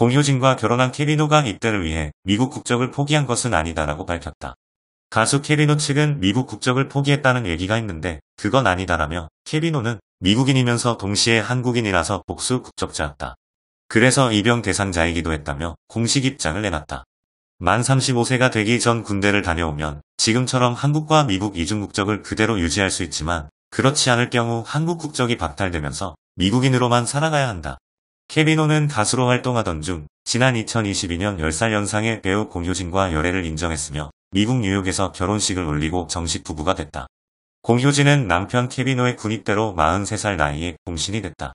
공효진과 결혼한 케리노가 입대를 위해 미국 국적을 포기한 것은 아니다라고 밝혔다. 가수 케리노 측은 미국 국적을 포기했다는 얘기가 있는데 그건 아니다라며 케리노는 미국인이면서 동시에 한국인이라서 복수 국적자였다. 그래서 입영 대상자이기도 했다며 공식 입장을 내놨다. 만 35세가 되기 전 군대를 다녀오면 지금처럼 한국과 미국 이중 국적을 그대로 유지할 수 있지만 그렇지 않을 경우 한국 국적이 박탈되면서 미국인으로만 살아가야 한다. 케비노는 가수로 활동하던 중 지난 2022년 10살 연상의 배우 공효진과 열애를 인정했으며 미국 뉴욕에서 결혼식을 올리고 정식 부부가 됐다. 공효진은 남편 케비노의 군입대로 43살 나이에 공신이 됐다.